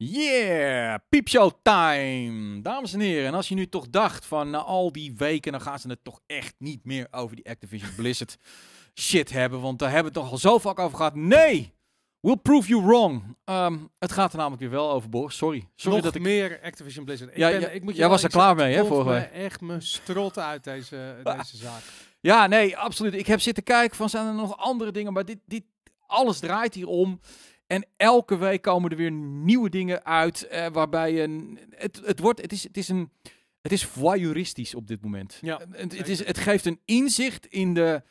Yeah, piepshow time. Dames en heren, en als je nu toch dacht van na al die weken, dan gaan ze het toch echt niet meer over die Activision Blizzard shit hebben, want daar hebben we het toch al zo vaak over gehad. Nee, we'll prove you wrong. Ehm, het gaat er namelijk weer wel over, Sorry. Sorry Nog dat ik... meer Activision Blizzard. Ik ben, ik moet jij was er klaar mee, hè, vorige week. echt me strot uit deze, deze zaak. Ja, nee, absoluut. Ik heb zitten kijken van zijn er nog andere dingen, maar dit, dit alles draait hier om. En elke week komen er weer nieuwe dingen uit. Eh, waarbij een. Het, het, wordt, het, is, het is een. Het is voyeuristisch op dit moment. Ja, het, het is, het geeft een inzicht in de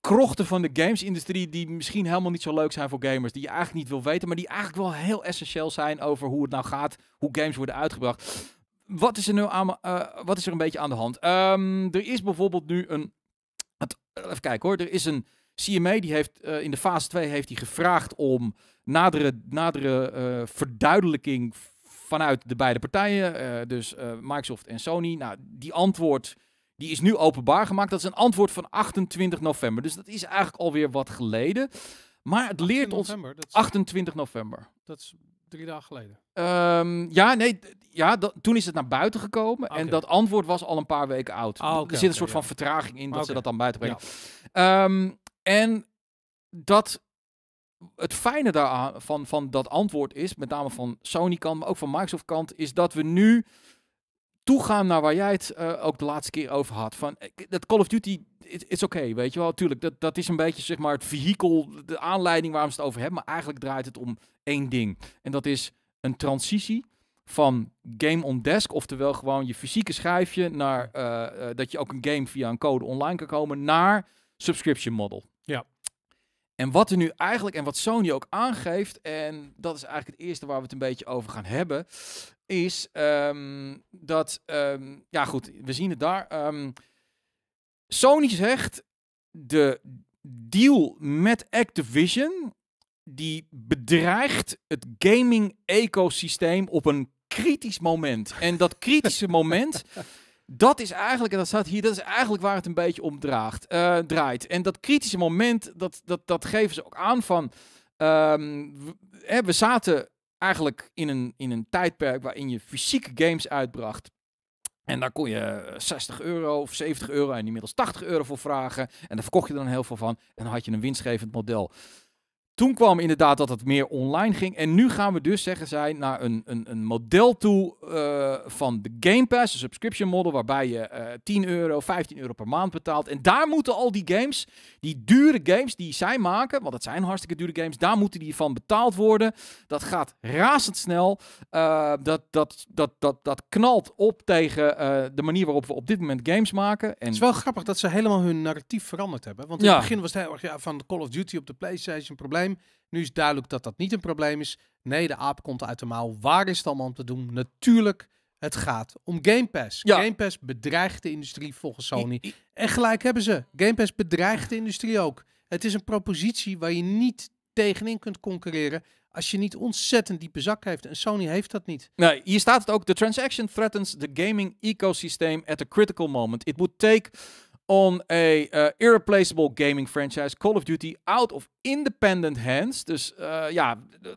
krochten van de gamesindustrie die misschien helemaal niet zo leuk zijn voor gamers, die je eigenlijk niet wil weten, maar die eigenlijk wel heel essentieel zijn over hoe het nou gaat, hoe games worden uitgebracht. Wat is er nu aan, eh, wat is er een beetje aan de hand? Ehm, er is bijvoorbeeld nu een, het, even kijken hoor, er is een CMA die heeft eh, in de fase 2 heeft hij gevraagd om nadere, nadere eh, verduidelijking vanuit de beide partijen, eh, dus eh, Microsoft en Sony. Nou, die antwoord die is nu openbaar gemaakt. Dat is een antwoord van 28 november. Dus dat is eigenlijk alweer wat geleden. Maar het leert ons... 28 november. Dat is drie dagen geleden. Ehm, ja, nee, ja, dat, toen is het naar buiten gekomen. En dat antwoord was al een paar weken oud. Ah, er zit een soort van vertraging in dat ze dat dan buiten brengen. Ehm, en dat het fijne daaraan van, van dat antwoord is, met name van Sony kant, maar ook van Microsoft kant, is dat we nu toegaan naar waar jij het eh, ook de laatste keer over had. Van eh, dat Call of Duty, is oké, okay, weet je wel. Tuurlijk, dat, dat is een beetje zeg maar het vehikel, de aanleiding waarom ze het over hebben. Maar eigenlijk draait het om één ding. En dat is een transitie van game on desk, oftewel gewoon je fysieke schijfje, naar eh, dat je ook een game via een code online kan komen, naar subscription model. En wat er nu eigenlijk, en wat Sony ook aangeeft, en dat is eigenlijk het eerste waar we het een beetje over gaan hebben, is ehm, dat, ehm, ja goed, we zien het daar. Ehm, Sony zegt, de deal met Activision, die bedreigt het gaming-ecosysteem op een kritisch moment. En dat kritische moment, dat is eigenlijk, en dat staat hier, dat is eigenlijk waar het een beetje om draagt, eh, draait. En dat kritische moment, dat, dat, dat geven ze ook aan van. Ehm, we, hè, we zaten eigenlijk in een, in een tijdperk waarin je fysieke games uitbracht. En daar kon je 60 eh, euro of 70 euro en inmiddels 80 euro voor vragen. En daar verkocht je dan heel veel van. En dan had je een winstgevend model. Toen kwam inderdaad dat het meer online ging. En nu gaan we dus, zeggen zij, naar een, een, een model toe eh, van de Game Pass, een subscription model, waarbij je uh, eh, 10 euro, 15 euro per maand betaalt. En daar moeten al die games, die dure games die zij maken, want dat zijn hartstikke dure games, daar moeten die van betaald worden. Dat gaat razendsnel. Uh, dat, dat, dat, dat, dat knalt op tegen de manier waarop we op dit moment games maken. En... Het is wel grappig dat ze helemaal hun narratief veranderd hebben. Want in het begin was het heel erg ja, van Call of Duty op de PlayStation, probleem nu is duidelijk dat dat niet een probleem is. Nee, de aap komt uit de maal. Waar is het allemaal om te doen? Natuurlijk, het gaat om Game Pass. Ja. Game Pass bedreigt de industrie volgens Sony. en gelijk hebben ze. Game Pass bedreigt de industrie ook. Het is een propositie waar je niet tegenin kunt concurreren als je niet ontzettend diepe zak heeft. En Sony heeft dat niet. Nee, nou, hier staat het ook. The transaction threatens the gaming ecosystem at a critical moment. It would take on a eh, irreplaceable gaming franchise, Call of Duty, out of independent hands. Dus eh, ja,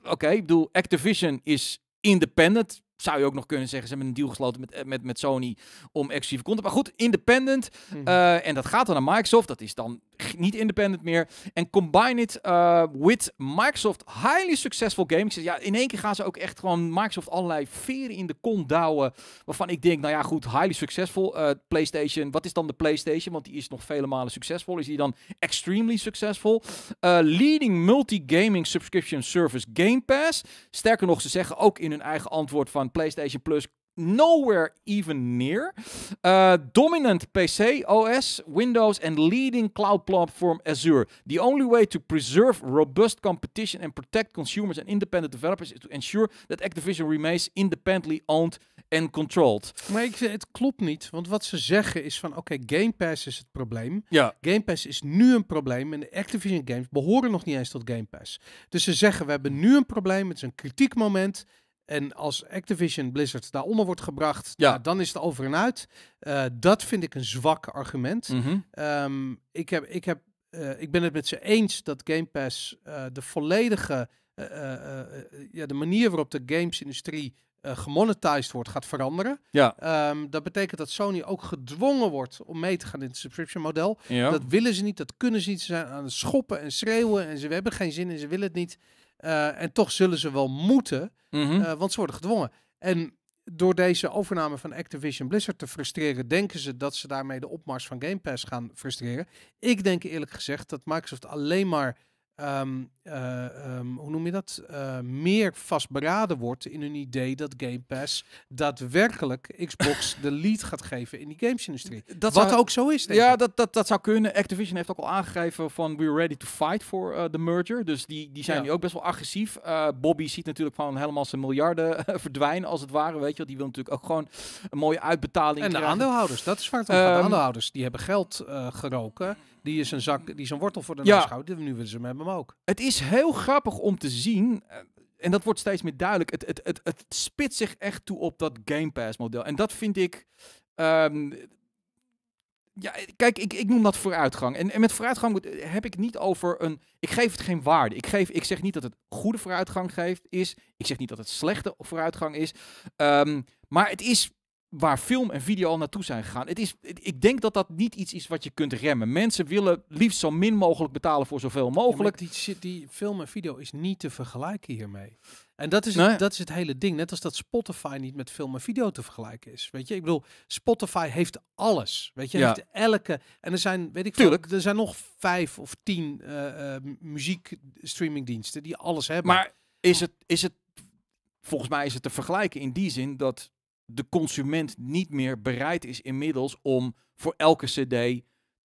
oké, ik bedoel, Activision is independent. Zou je ook nog kunnen zeggen, ze hebben een deal gesloten met, eh, met, met Sony om exclusieve content. Maar goed, independent. Mhm. en dat gaat dan naar Microsoft. Dat is dan niet independent meer. En combine it uh, with Microsoft highly successful game. ja, in één keer gaan ze ook echt gewoon Microsoft allerlei veren in de kont douwen. Waarvan ik denk, nou ja, goed, highly successful. Uh, PlayStation, wat is dan de PlayStation? Want die is nog vele malen succesvol. Is die dan extremely successful? Uh, leading multi-gaming subscription service Game Pass. Sterker nog, ze zeggen ook in hun eigen antwoord van PlayStation Plus nowhere even near. Uh, dominant PC, OS, Windows, and leading cloud platform Azure. The only way to preserve robust competition and protect consumers and independent developers is to ensure that Activision remains independently owned and controlled. Maar ik vind, het klopt niet, want wat ze zeggen is van oké, Game Pass is het probleem. Ja. Game Pass is nu een probleem en de Activision games behoren nog niet eens tot Game Pass. Dus ze zeggen we hebben nu een probleem, het is een kritiek moment. En als Activision Blizzard daaronder wordt gebracht, nou, dan is het over en uit. Eh, dat vind ik een zwak argument. Mhm. Ehm, ik, heb, ik, heb, eh, ik ben het met ze eens dat Game Pass eh, de volledige ja, de manier waarop de gamesindustrie gemonetized wordt, gaat veranderen. Ja. Ehm, dat betekent dat Sony ook gedwongen wordt om mee te gaan in het subscription model. Ja. Dat willen ze niet, dat kunnen ze niet. Ze zijn aan het schoppen en schreeuwen en ze hebben geen zin en ze willen het niet. Eh, en toch zullen ze wel moeten, mhm. eh, want ze worden gedwongen. En door deze overname van Activision Blizzard te frustreren, denken ze dat ze daarmee de opmars van Game Pass gaan frustreren. Ik denk eerlijk gezegd dat Microsoft alleen maar Ehm, eh, ehm, hoe noem je dat? Eh, meer vastberaden wordt in hun idee dat Game Pass daadwerkelijk Xbox de lead gaat geven in die gamesindustrie. Dat Wat ook zo is. Denk ja, Dat, dat, dat zou kunnen. Activision heeft ook al aangegeven van we're ready to fight for de eh, merger. Dus die, die zijn nu ook best wel agressief. Bobby ziet natuurlijk van helemaal zijn miljarden verdwijnen als het ware. Weet je, wat? die wil natuurlijk ook gewoon een mooie uitbetaling. En de aandeelhouders, dat is waar. het um, De ehm, aandeelhouders die hebben geld geroken die is een zak, mm. die een wortel voor de ja. neus Nu willen ze hem ook. Het is heel grappig om te zien. Eh, en dat wordt steeds meer duidelijk. Het, het, het, spit zich echt toe op dat Game Pass model. En dat vind ik. Ehm, ja, kijk, ik, ik noem dat vooruitgang. En, en met vooruitgang eh, heb ik niet over een. Ik geef het geen waarde. Ik, geef, ik zeg niet dat het goede vooruitgang geeft, is. Ik zeg niet dat het slechte vooruitgang is. Ehm, maar het is waar film en video al naartoe zijn gegaan. Het is, ik denk dat dat niet iets is wat je kunt remmen. Mensen willen liefst zo min mogelijk betalen voor zoveel mogelijk. die, die, film en video is niet te vergelijken hiermee. En dat is, het, dat is het hele ding. Net als dat Spotify niet met film en video te vergelijken is. Weet je, ik bedoel, Spotify heeft alles. Weet je, heeft elke. En er zijn, weet ik veel, er zijn nog vijf of tien eh, eh, muziekstreamingdiensten die alles hebben. Maar is het, is het, volgens mij is het te vergelijken in die zin dat de consument niet meer bereid is inmiddels om voor elke CD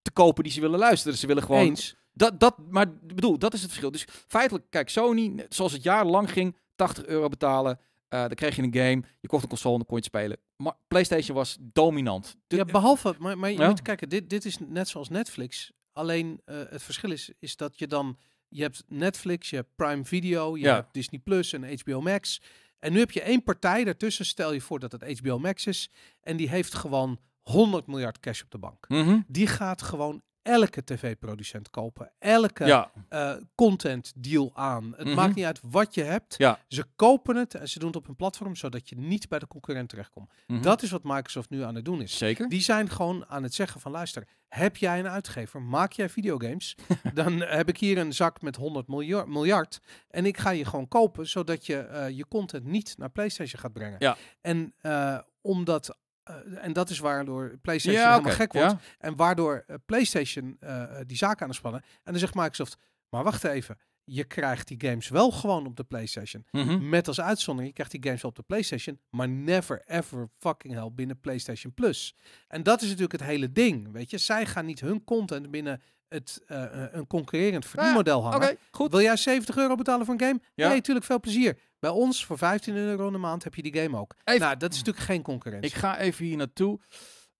te kopen die ze willen luisteren. Ze willen gewoon. Eens. Dat, dat, maar bedoel, dat is het verschil. Dus feitelijk, kijk, Sony, zoals het lang ging, 80 euro betalen. Uh, dan kreeg je een game, je kocht een console en dan kon je spelen. Maar PlayStation was dominant. De, ja, behalve, maar, maar je moet kijken, dit, dit is net zoals Netflix. Alleen eh, het verschil is, is dat je dan, je hebt Netflix, je hebt Prime Video, je ja. hebt Disney Plus en HBO Max. En nu heb je één partij daartussen, stel je voor dat het HBO Max is, en die heeft gewoon 100 miljard cash op de bank. Mhm. Die gaat gewoon elke tv-producent kopen. Elke ja. Eh, content deal aan. Het mhm. maakt niet uit wat je hebt. Ja. Ze kopen het en ze doen het op een platform zodat je niet bij de concurrent terechtkomt. Mhm. Dat is wat Microsoft nu aan het doen is. Zeker. Die zijn gewoon aan het zeggen van luister, heb jij een uitgever? Maak jij videogames? dan heb ik hier een zak met 100 miljard, miljard en ik ga je gewoon kopen zodat je eh, je content niet naar PlayStation gaat brengen. Ja. En uh, omdat eh, en dat is waardoor PlayStation ja, helemaal gek wordt. En waardoor eh, PlayStation eh, die zaak aan de spannen. En dan zegt Microsoft, maar wacht even. Je krijgt die games wel gewoon op de PlayStation. Mhm. Met als uitzondering, je krijgt die games wel op de PlayStation. Maar never ever fucking hell binnen PlayStation Plus. En dat is natuurlijk het hele ding. Weet je, zij gaan niet hun content binnen het, een concurrerend nou verdienmodel hangen. goed. Wil jij 70 euro betalen voor een game? Ja, natuurlijk, veel plezier. Bij ons voor 15 euro in de maand heb je die game ook. nou, dat is natuurlijk geen concurrentie. Ik ga even hier naartoe.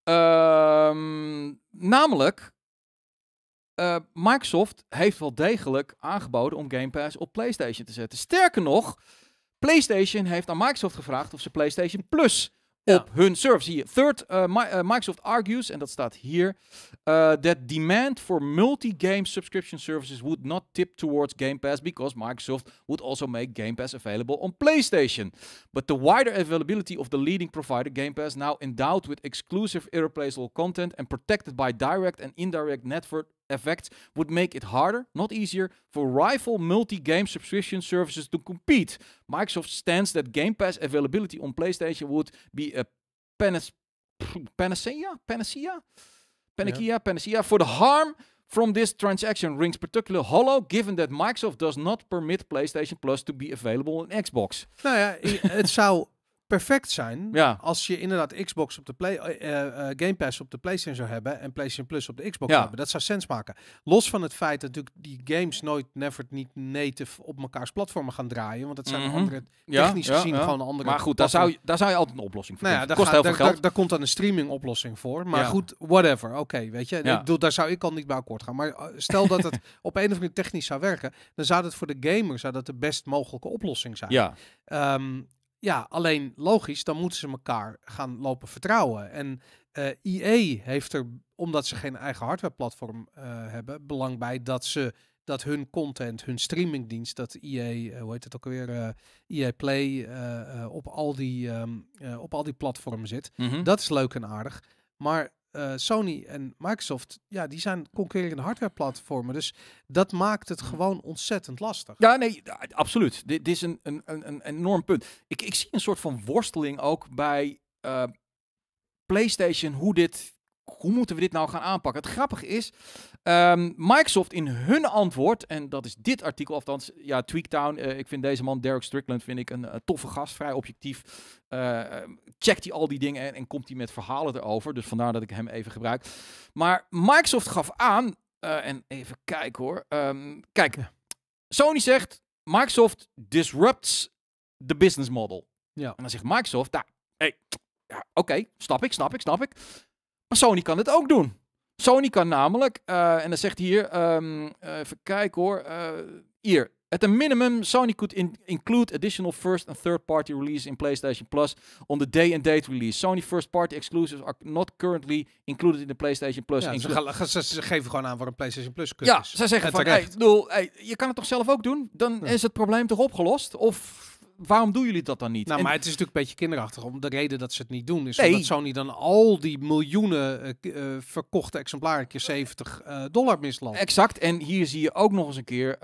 Ehm, namelijk, eh, Microsoft heeft wel degelijk aangeboden om Game Pass op PlayStation te zetten. Sterker nog, PlayStation heeft aan Microsoft gevraagd of ze PlayStation Plus op hun service. Hier, third, uh, Microsoft argues, en dat staat hier, uh, that demand for multi-game subscription services would not tip towards Game Pass because Microsoft would also make Game Pass available on PlayStation. But the wider availability of the leading provider, Game Pass, now endowed with exclusive irreplaceable content and protected by direct and indirect network effects would make it harder, not easier, for rival multi-game subscription services to compete. Microsoft stands that Game Pass availability on PlayStation would be a panacea, panacea, panacea, yeah. panacea for the harm from this transaction rings particularly hollow, given that Microsoft does not permit PlayStation Plus to be available on Xbox. Nou ja, het zou perfect zijn ja. als je inderdaad Xbox op de play, uh, Game Pass op de PlayStation zou hebben en PlayStation Plus op de Xbox hebben. Dat zou sens maken. Los van het feit dat natuurlijk die games nooit, never, niet native op mekaars platformen gaan draaien, want dat zijn mm andere technisch gezien gewoon andere. Maar goed, daar zou, je, daar zou je altijd een oplossing voor. Nou daar, kost heel veel geld. Daar, komt dan een streaming oplossing voor. Maar goed, whatever. Oké, weet je. Ik bedoel, daar zou ik al niet bij akkoord gaan. Maar stel dat het op een of andere technisch zou werken, dan zou dat voor de gamer zou dat de best mogelijke oplossing zijn. Ja. Ehm, ja, alleen logisch, dan moeten ze elkaar gaan lopen vertrouwen. En eh, IE heeft er, omdat ze geen eigen hardwareplatform uh, hebben, belang bij dat ze dat hun content, hun streamingdienst, dat IE, eh, hoe heet het ook weer, IE Play, op, al die, ehm, op al die platformen zit. Mhm. Dat is leuk en aardig. Maar eh, Sony en Microsoft, ja, die zijn concurrerende hardwareplatformen. Dus dat maakt het gewoon ontzettend lastig. Ja, nee, absoluut. Dit, is een, een, een, enorm punt. Ik, ik zie een soort van worsteling ook bij eh, PlayStation, hoe dit hoe moeten we dit nou gaan aanpakken? Het grappige is, ehm, Microsoft in hun antwoord, en dat is dit artikel, althans, ja, Tweaktown, uh, ik vind deze man, Derek Strickland, vind ik een eh, toffe gast, vrij objectief. Eh, ehm, checkt hij al die dingen en, komt hij met verhalen erover, dus vandaar dat ik hem even gebruik. Maar Microsoft gaf aan, en even kijken hoor, um, kijk, Sony zegt, Microsoft disrupts the business model. Ja. En dan zegt Microsoft, nou, hey, ja, oké, snap ik, snap ik, snap ik. Maar Sony kan het ook doen. Sony kan namelijk, eh, en dan zegt hier, ehm, eh, even kijken hoor, eh, hier. At a minimum, Sony could include additional first and third party releases in PlayStation Plus on the day and date release. Sony first party exclusives are not currently included in the PlayStation Plus. ze, geven gewoon aan voor een PlayStation Plus ja, ze zeggen van, hey, je kan het toch zelf ook doen? Dan is het probleem toch opgelost? Of waarom doen jullie dat dan niet? Nou, maar het is natuurlijk een beetje kinderachtig. Om de reden dat ze het niet doen is dat Sony dan al die miljoenen eh, eh, verkochte exemplaren keer eh, 70 dollar mislopen. Exact. En hier zie je ook nog eens een keer.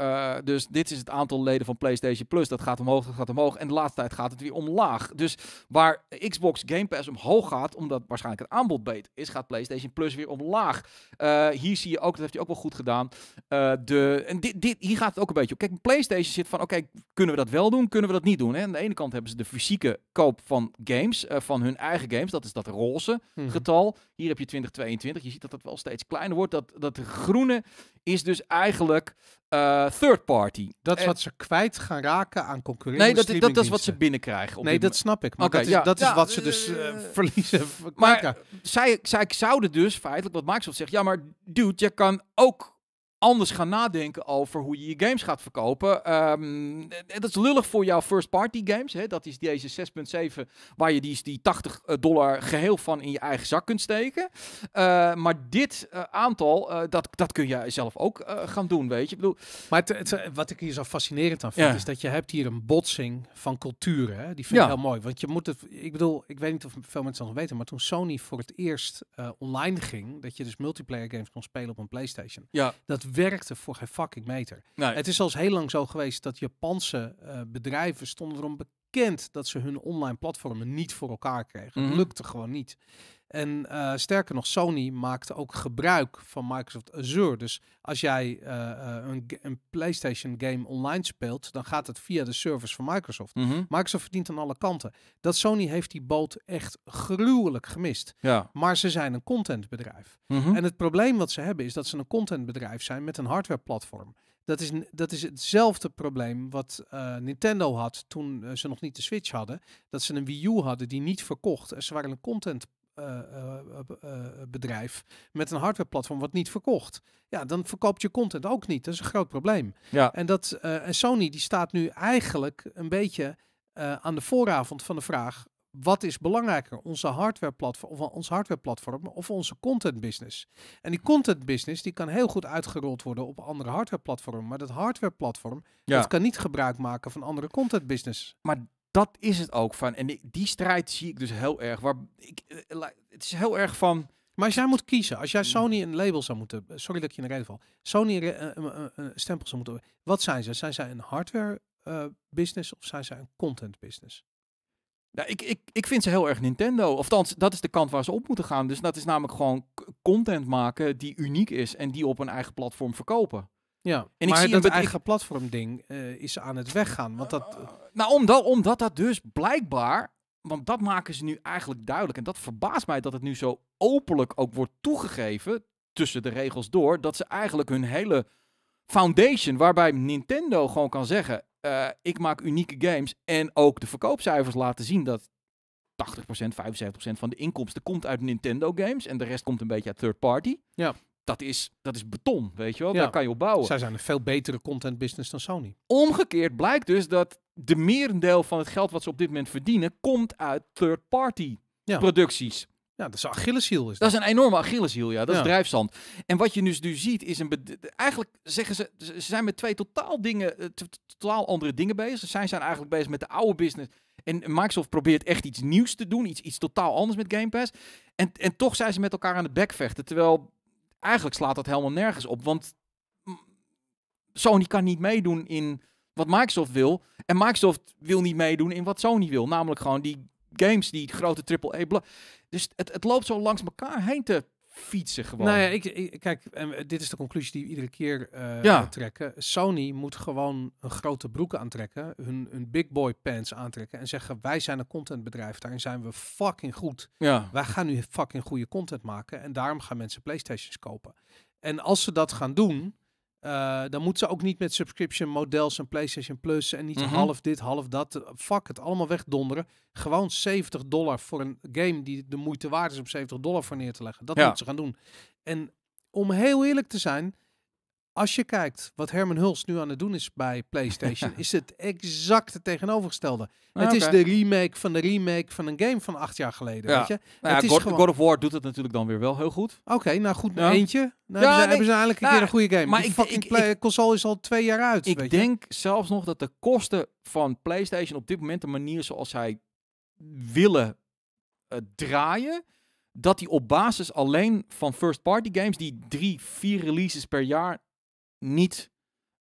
dus dit is het aantal leden van PlayStation Plus. Dat gaat omhoog, dat gaat omhoog. En de laatste tijd gaat het weer omlaag. Dus waar Xbox Game Pass omhoog gaat, omdat waarschijnlijk het aanbod beter is, gaat PlayStation Plus weer omlaag. hier zie je ook, dat heeft hij ook wel goed gedaan. de, en dit, dit, hier gaat het ook een beetje op. Kijk, PlayStation zit van, oké, kunnen we dat wel doen? Kunnen we dat niet doen? En Aan de ene kant hebben ze de fysieke koop van games, eh, van hun eigen games. Dat is dat roze mhm. getal. Hier heb je 2022. Je ziet dat dat wel steeds kleiner wordt. Dat, dat groene is dus eigenlijk eh, third party. Dat is wat ze kwijt gaan raken aan concurrentie. Nee, dat, dat, is wat ze binnenkrijgen. Op nee, dat snap ik. Maar dat, is, dat wat ze dus eh, verliezen. Maar zij, zij zouden dus feitelijk, wat Microsoft zegt, ja, maar dude, je kan ook anders gaan nadenken over hoe je je games gaat verkopen. Um, dat is lullig voor jouw first party games. Hè? Dat is deze 6.7 waar je die, die 80 eh, dollar geheel van in je eigen zak kunt steken. Eh, maar dit aantal, dat, dat kun je zelf ook gaan doen, weet je. Ik bedoel... Maar het, wat ik hier zo fascinerend aan vind, is dat je hebt hier een botsing van culturen. Hè? Die vind ja. ik heel mooi. Want je moet het, ik bedoel, ik weet niet of veel mensen dat nog weten, maar toen Sony voor het eerst online ging, dat je dus multiplayer games kon spelen op een Playstation. Ja. Dat werkte voor geen fucking meter. Het is al heel lang zo geweest dat Japanse eh, bedrijven stonden erom bekend dat ze hun online platformen niet voor elkaar kregen. Mhm. lukte gewoon niet. En eh, sterker nog, Sony maakte ook gebruik van Microsoft Azure. Dus als jij eh, eh, een, een, PlayStation game online speelt, dan gaat het via de service van Microsoft. Mhm. Microsoft verdient aan alle kanten. Dat Sony heeft die boot echt gruwelijk gemist. Maar ze zijn een contentbedrijf. Mhm. En het probleem wat ze hebben is dat ze een contentbedrijf zijn met een hardwareplatform. Dat is, dat is hetzelfde probleem wat Nintendo had toen ze nog niet de Switch hadden. Dat ze een Wii U hadden die niet verkocht. En ze waren een content eh, eh, eh, bedrijf met een hardwareplatform wat niet verkocht. Ja, dan verkoopt je content ook niet. Dat is een groot probleem. Ja. En, dat, en Sony die staat nu eigenlijk een beetje aan de vooravond van de vraag... Wat is belangrijker, onze hardwareplatform of ons hardwareplatform of onze content business? En die content business die kan heel goed uitgerold worden op andere hardwareplatformen, maar dat hardwareplatform ja. dat kan niet gebruik maken van andere content business. Maar dat is het ook van. En die, strijd zie ik dus heel erg. Waar ik, eh, eh, het is heel erg van. Maar als jij moet kiezen, als jij hmm. Sony een label zou moeten, eh, sorry dat ik je in de reden val, Sony een, een, stempel zou moeten, wat zijn ze? Zijn zij een hardware business of zijn zij een content business? Nou, ik, ik, ik vind ze heel erg Nintendo. Of dat is de kant waar ze op moeten gaan. Dus dat is namelijk gewoon content maken die uniek is en die op een eigen platform verkopen. Ja, en maar ik zie dat eigen platformding uh, is aan het weggaan. Want dat... Eh, nou, omdat, omdat dat dus blijkbaar, want dat maken ze nu eigenlijk duidelijk. En dat verbaast mij dat het nu zo openlijk ook wordt toegegeven, tussen de regels door, dat ze eigenlijk hun hele foundation, waarbij Nintendo gewoon kan zeggen, eh, ik maak unieke games en ook de verkoopcijfers laten zien dat 80%, 75% van de inkomsten komt uit Nintendo games en de rest komt een beetje uit third party. Ja dat is, dat is beton, weet je wel. Daar kan je op bouwen. Zij zijn een veel betere content business dan Sony. Omgekeerd blijkt dus dat de merendeel van het geld wat ze op dit moment verdienen, komt uit third-party producties. Ja, dat is een Achilleshiel. Is dat. dat is een enorme Achilleshiel, ja. Dat is drijfzand. En wat je dus nu dus ziet is een... Eigenlijk zeggen ze... Ze zijn met twee totaal dingen... Eh, totaal andere dingen bezig. Zij zijn eigenlijk bezig met de oude business. En Microsoft probeert echt iets nieuws te doen. Iets, iets totaal anders met Game Pass. En, en toch zijn ze met elkaar aan het bekvechten. Terwijl eigenlijk slaat dat helemaal nergens op. Want Sony kan niet meedoen in wat Microsoft wil. En Microsoft wil niet meedoen in wat Sony wil. Namelijk gewoon die games, die grote AAA. Dus het, het loopt zo langs elkaar heen te fietsen gewoon. Nou ja, ik, kijk, en eh, dit is de conclusie die we iedere keer eh, ja. trekken. Sony moet gewoon een grote broek aantrekken, hun, hun big boy pants aantrekken en zeggen wij zijn een contentbedrijf, daarin zijn we fucking goed. Ja. Wij gaan nu fucking goede content maken en daarom gaan mensen Playstations kopen. En als ze dat gaan doen, eh, dan moet ze ook niet met subscription models en PlayStation Plus en niet mhm. half dit, half dat. Eh, fuck het, allemaal wegdonderen. Gewoon 70 dollar voor een game die de moeite waard is om 70 dollar voor neer te leggen. Dat moeten ze gaan doen. En om heel eerlijk te zijn, als je kijkt wat Herman Huls nu aan het doen is bij PlayStation, is het exact het tegenovergestelde. het is de remake van de remake van een game van acht jaar geleden. Ja. Weet je? Nou het ja, is God, of War doet het natuurlijk dan weer wel heel goed. Oké, nou goed, eentje. Nou, ja, hebben, ze, hebben ze eigenlijk een keer nou, een goede game. Maar ik, fucking console is al twee jaar uit. Ik denk zelfs nog dat de kosten van PlayStation op dit moment de manier zoals zij willen eh, draaien dat die op basis alleen van first-party games, die drie, vier releases per jaar niet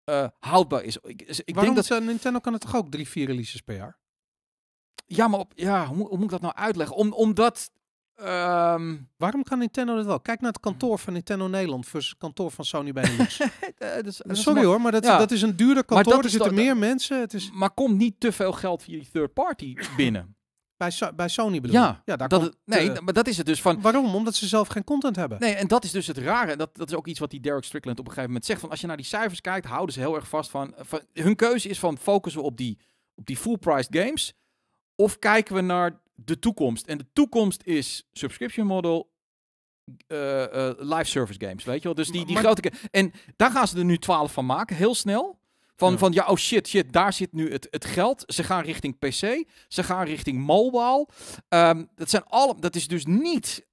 uh, houdbaar is. Ik, dus, ik Waarom denk dat Nintendo kan het toch ook drie, vier releases per jaar? Ja, maar op, ja, hoe, hoe moet ik dat nou uitleggen? Om, omdat. Ehm, Waarom kan Nintendo dat wel? Kijk naar het kantoor hmm. van Nintendo Nederland versus kantoor van Sony bij dus, Sorry hoor, maar dat, ja. dat is een duurder kantoor. Er zitten meer mensen. Het is... Maar komt niet te veel geld via die third party binnen. Bij, Sony bedoel ja, ja daar dat komt, nee, eh, maar dat is het dus van. Waarom? Omdat ze zelf geen content hebben. Nee, en dat is dus het rare. dat, dat is ook iets wat die Derek Strickland op een gegeven moment zegt. Van als je naar die cijfers kijkt, houden ze heel erg vast van. hun keuze is van focussen we op die, op die full-priced games. Of kijken we naar de toekomst. En de toekomst is subscription model, eh, eh, live service games, weet je wel. Dus die, die grote... En daar gaan ze er nu twaalf van maken, heel snel. Van ja. van ja, oh shit, shit, daar zit nu het, het geld. Ze gaan richting PC, ze gaan richting mobile. Ehm, dat, zijn alle, dat is dus niet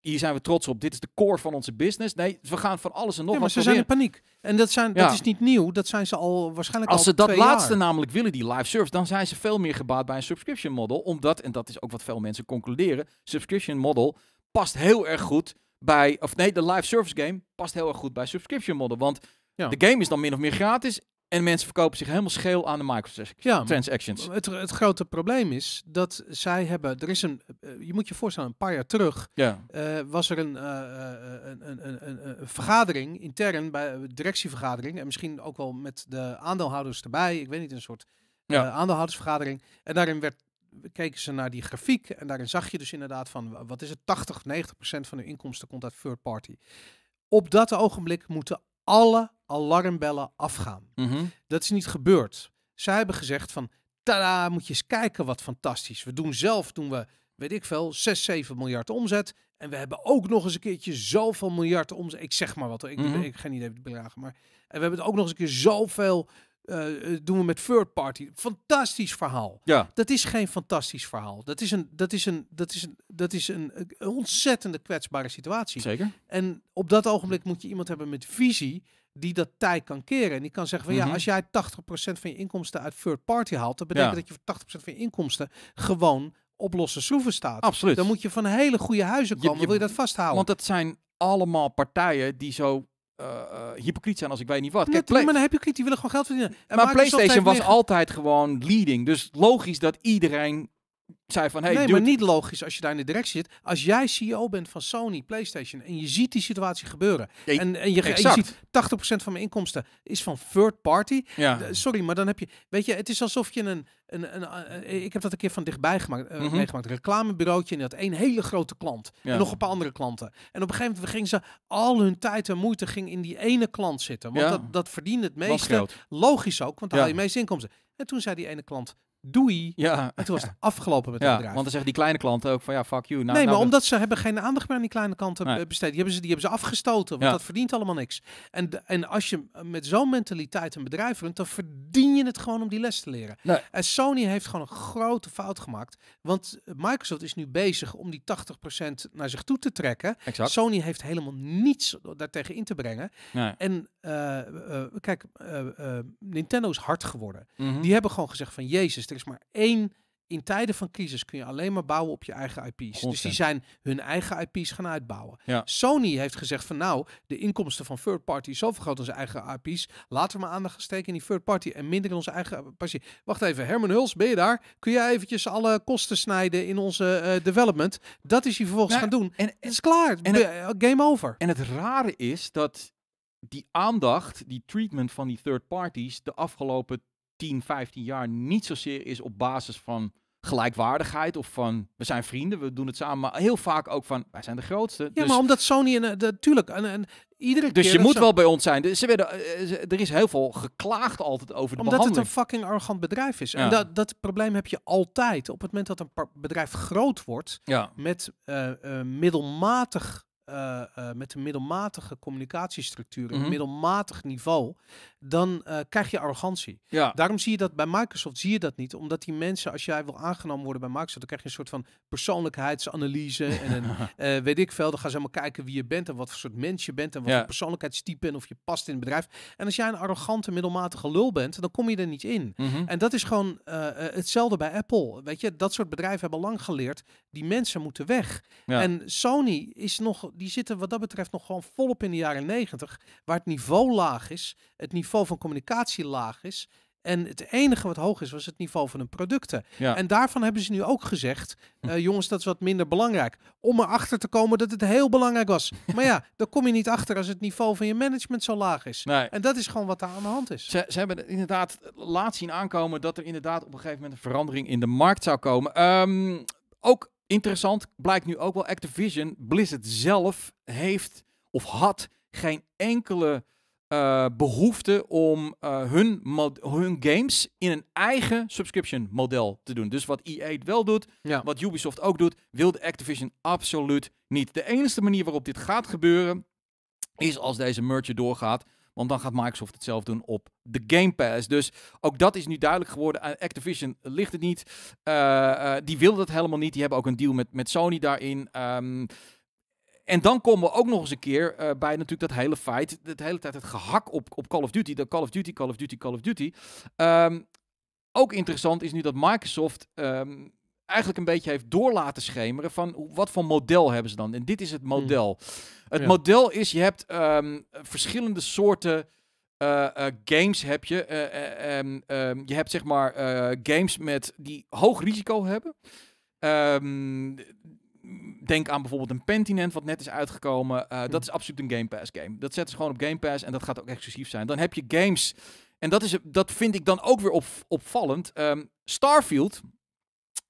hier zijn we trots op. Dit is de core van onze business. Nee, we gaan van alles en nog ja, maar wat. Ze zijn in paniek. En dat, zijn, dat is niet nieuw. Dat zijn ze al waarschijnlijk. Als ze dat laatste namelijk willen, die live service, dan zijn ze veel meer gebaat bij een subscription model. Omdat, en dat is ook wat veel mensen concluderen, subscription model past heel erg goed bij. Of nee, de live service game past heel erg goed bij subscription model. Want de game is dan min of meer gratis. En mensen verkopen zich helemaal scheel aan de microtransactions. Ja, het, het grote probleem is dat zij hebben. Er is een. Eh, je moet je voorstellen, een paar jaar terug ja. Eh, was er eh, een, een, een, een, een, vergadering intern bij directievergadering. En misschien ook wel met de aandeelhouders erbij. Ik weet niet, een soort aandeelhoudersvergadering. En daarin werd keken ze naar die grafiek en daarin zag je dus inderdaad van wat is het 80 90 procent van hun inkomsten komt uit third party. Op dat ogenblik moeten alle alarmbellen afgaan. Mhm. Dat is niet gebeurd. Zij hebben gezegd van, tada, moet je eens kijken wat fantastisch. We doen zelf, doen we, weet ik veel, 6, 7 miljard omzet. En we hebben ook nog eens een keertje zoveel miljard omzet. Ik zeg maar wat, mhm. ik, ik, geen idee de bedragen, maar... En we hebben ook nog eens een keer zoveel eh, eh, doen we met third party. Fantastisch verhaal. Ja. Dat is geen fantastisch verhaal. Dat is een, dat is een, dat is een, dat is een, ontzettende kwetsbare situatie. Zeker. En op dat ogenblik moet je iemand hebben met visie die dat tij kan keren. En die kan zeggen van ja, mhm. als jij 80% van je inkomsten uit third party haalt, dan betekent dat je voor 80% van je inkomsten gewoon op losse schroeven staat. Absoluut. Dan moet je van hele goede huizen komen. wil je dat vasthouden? Want dat zijn allemaal partijen die zo eh, eh, hypocriet zijn als ik weet niet wat. Kijk, maar dan heb die willen gewoon geld verdienen. maar PlayStation was altijd gewoon leading. Dus logisch dat iedereen zei van... Hey, nee, maar niet logisch als je daar in de directie zit. Als jij CEO bent van Sony, PlayStation en je ziet die situatie gebeuren. en, en je, je ziet 80% van mijn inkomsten is van third party. Ja. Sorry, maar dan heb je... Weet je, het is alsof je een... een, een, eh, eh, ik heb dat een keer van dichtbij gemaakt, uh, mm Een reclamebureautje en dat één hele grote klant. Ja. En nog een paar andere klanten. En op een gegeven moment gingen ze al hun tijd en moeite ging in die ene klant zitten. Want dat, dat verdient het meeste. Logisch ook, want daar haal je meeste inkomsten. En toen zei die ene klant doei. Ja. En toen was het afgelopen met het bedrijf. Want dan zeggen die kleine klanten ook van ja, fuck you. Nou, nee, nou maar omdat ze hebben geen aandacht meer aan die kleine klanten eh, besteed. Die hebben, ze, die hebben ze afgestoten, want dat verdient allemaal niks. En, en als je met zo'n mentaliteit een bedrijf runt, dan verdien je het gewoon om die les te leren. En Sony heeft gewoon een grote fout gemaakt. Want Microsoft is nu bezig om die 80% naar zich toe te trekken. Exact. Sony heeft helemaal niets daartegen in te brengen. En eh, eh, kijk, Nintendo is hard geworden. Mhm. Die hebben gewoon gezegd van Jezus, is maar één. In tijden van crisis kun je alleen maar bouwen op je eigen IP's. Dus die zijn hun eigen IP's gaan uitbouwen. Ja. Sony heeft gezegd van nou, de inkomsten van third party is zo groot als eigen IP's. Laten we maar aandacht gaan steken in die third party en minder in onze eigen passie. Wacht even, Herman Huls, ben je daar? Kun jij eventjes alle kosten snijden in onze eh, development? Dat is hij vervolgens nou, gaan doen. En, is klaar. En Game over. En het rare is dat die aandacht, die treatment van die third parties de afgelopen 10, 15 jaar niet zozeer is op basis van gelijkwaardigheid of van we zijn vrienden, we doen het samen, maar heel vaak ook van wij zijn de grootste. Ja, dus maar omdat Sony en natuurlijk eh, en, en iedere dus je moet wel bij ons zijn. ze werden, eh, eh, er is heel veel geklaagd altijd over de behandeling. Omdat het een fucking arrogant bedrijf is. En dat, dat probleem heb je altijd. Op het moment dat een bedrijf groot wordt ja. met middelmatig eh, eh, met een middelmatige communicatiestructuur, een mhm. middelmatig niveau, dan eh, krijg je arrogantie. Daarom zie je dat bij Microsoft zie je dat niet, omdat die mensen, als jij wil aangenomen worden bij Microsoft, dan krijg je een soort van persoonlijkheidsanalyse en een, weet ik veel. Dan gaan ze helemaal kijken wie je bent en wat voor soort mens je bent en wat ja. voor persoonlijkheidstype en of je past in het bedrijf. En als jij een arrogante, middelmatige lul bent, dan kom je er niet in. Mhm. En dat is gewoon hetzelfde bij Apple. Weet je, dat soort bedrijven hebben lang geleerd, die mensen moeten weg. En Sony is nog die zitten wat dat betreft nog gewoon volop in de jaren negentig. Waar het niveau laag is, het niveau van communicatie laag is. En het enige wat hoog is, was het niveau van hun producten. En daarvan hebben ze nu ook gezegd: eh, jongens, dat is wat minder belangrijk. Om erachter te komen dat het heel belangrijk was. maar ja, daar kom je niet achter als het niveau van je management zo laag is. En dat is gewoon wat daar aan de hand is. Ze, ze hebben inderdaad eh, laat zien aankomen dat er inderdaad op een gegeven moment een verandering in de markt zou komen. Ehm, ook Interessant blijkt nu ook wel, Activision, Blizzard zelf heeft of had geen enkele eh, behoefte om eh, hun, hun games in een eigen subscription model te doen. Dus wat EA wel doet, wat Ubisoft ook doet, wilde Activision absoluut niet. De enige manier waarop dit gaat gebeuren is als deze merger doorgaat want dan gaat Microsoft het zelf doen op de Game Pass. Dus ook dat is nu duidelijk geworden. Eh, Activision ligt het niet. Eh, eh, die wil dat helemaal niet. Die hebben ook een deal met, met Sony daarin. Ehm, en dan komen we ook nog eens een keer bij natuurlijk dat hele feit, De hele tijd het gehak op, op Call of Duty, dat Call of Duty, Call of Duty, Call of Duty. Ehm, ook interessant is nu dat Microsoft ehm, eigenlijk een beetje heeft door laten schemeren van wat voor model hebben ze dan? En dit is het hmm. model. Het model is, je hebt ehm, verschillende soorten eh, eh, games heb je. Eh, ehm, ehm, je hebt zeg maar games met die hoog risico hebben. denk aan bijvoorbeeld een Pentinent, wat net is uitgekomen. Dat hmm. is absoluut een Game Pass game. Dat zetten ze gewoon op Game Pass en dat gaat ook exclusief zijn. Dan heb je games, en dat, is, dat vind ik dan ook weer op, opvallend. Starfield,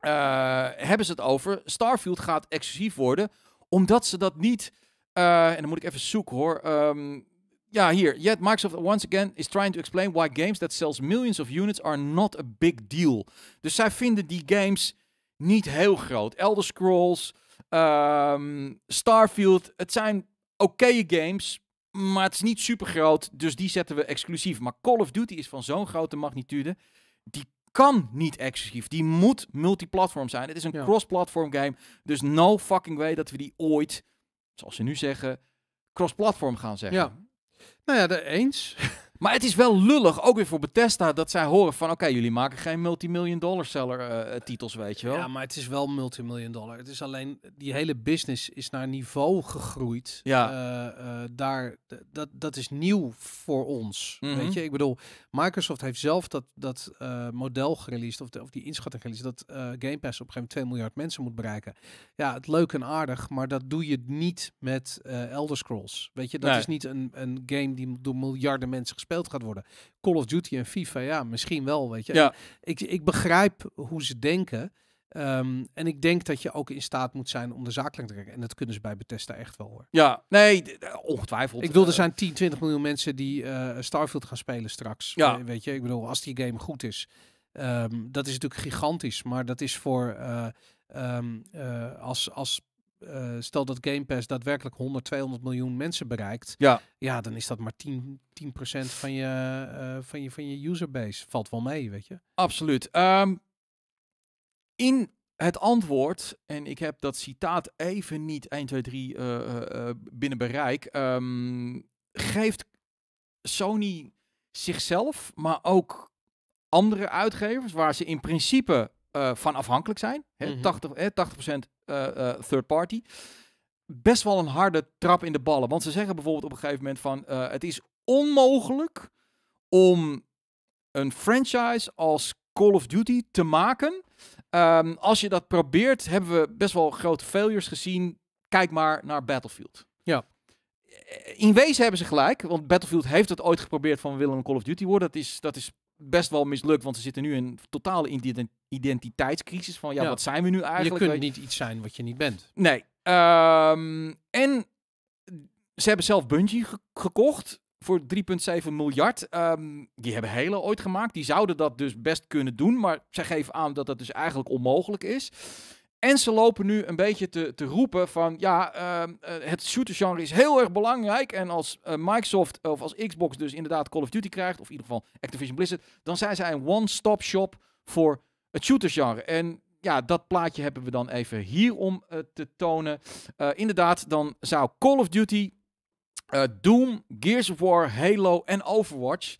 eh, hebben ze het over. Starfield gaat exclusief worden, omdat ze dat niet. Eh, en dan moet ik even zoeken hoor. Ehm, ja, hier. Yet Microsoft once again is trying to explain why games that sells millions of units are not a big deal. Dus zij vinden die games niet heel groot. Elder Scrolls, ehm, Starfield, het zijn oké games, maar het is niet super groot. Dus die zetten we exclusief. Maar Call of Duty is van zo'n grote magnitude. Die kan niet exclusief. Die moet multiplatform zijn. Het is een ja. cross-platform game. Dus no fucking way dat we die ooit, zoals ze nu zeggen, cross-platform gaan zeggen. Ja. Nou ja, daar eens. Maar het is wel lullig, ook weer voor Bethesda, dat zij horen van... oké, jullie maken geen multi multimillion dollar seller eh, eh, titels, weet je wel. Ja, maar het is wel multimillion dollar. Het is alleen, die hele business is naar niveau gegroeid. Ja. Eh, daar, dat, dat is nieuw voor ons, weet mhm. je. Ik bedoel, Microsoft heeft zelf dat, dat model gereleased, of, de, of die inschatting gereleased... dat Game Pass op een gegeven moment 2 miljard mensen moet bereiken. Ja, het leuk en aardig, maar dat doe je niet met Elder Scrolls, weet je. Dat is niet een, een game die door miljarden mensen gespeeld gaat worden. Call of Duty en FIFA, ja, misschien wel, weet je. Ja. Ik, ik begrijp hoe ze denken. Ehm, en ik denk dat je ook in staat moet zijn om de zaak te trekken. En dat kunnen ze bij Bethesda echt wel hoor. Ja, nee, ongetwijfeld. Ik bedoel, er eh, zijn 10, 20 miljoen mensen die eh, Starfield gaan spelen straks. Ja. weet je, ik bedoel, als die game goed is. Ehm, dat is natuurlijk gigantisch, maar dat is voor... Eh, ehm, als, als uh, stel dat Game Pass daadwerkelijk 100, 200 miljoen mensen bereikt. Ja. Ja, dan is dat maar 10, 10% van je, eh, van, je, van je userbase. Valt wel mee, weet je? Absoluut. Ehm, in het antwoord, en ik heb dat citaat even niet 1, 2, 3 uh, binnen bereik, ehm, geeft Sony zichzelf, maar ook andere uitgevers, waar ze in principe eh, van afhankelijk zijn. Hè, 80, mhm. 80% eh, eh, third party. Best wel een harde trap in de ballen. Want ze zeggen bijvoorbeeld op een gegeven moment van... het is onmogelijk om een franchise als Call of Duty te maken. Ehm, als je dat probeert, hebben we best wel grote failures gezien. Kijk maar naar Battlefield. Ja. In wezen hebben ze gelijk, want Battlefield heeft het ooit geprobeerd van we willen een Call of Duty worden. Dat is, dat is best wel mislukt, want ze zitten nu in totale identiteitscrisis van ja, wat zijn we nu eigenlijk? Je kunt niet iets zijn wat je niet bent. Nee. Ehm, en ze hebben zelf Bungie gekocht voor 3,7 miljard. Ehm, die hebben hele ooit gemaakt. Die zouden dat dus best kunnen doen, maar zij geven aan dat dat dus eigenlijk onmogelijk is. En ze lopen nu een beetje te, te roepen van ja, uh, het shootergenre is heel erg belangrijk. En als eh, Microsoft eh, of als Xbox dus inderdaad Call of Duty krijgt, of in ieder geval Activision Blizzard, dan zijn zij een one-stop shop voor het shootersjar. En ja, dat plaatje hebben we dan even hier om eh, te tonen. Eh, inderdaad, dan zou Call of Duty, eh, Doom, Gears of War, Halo en Overwatch.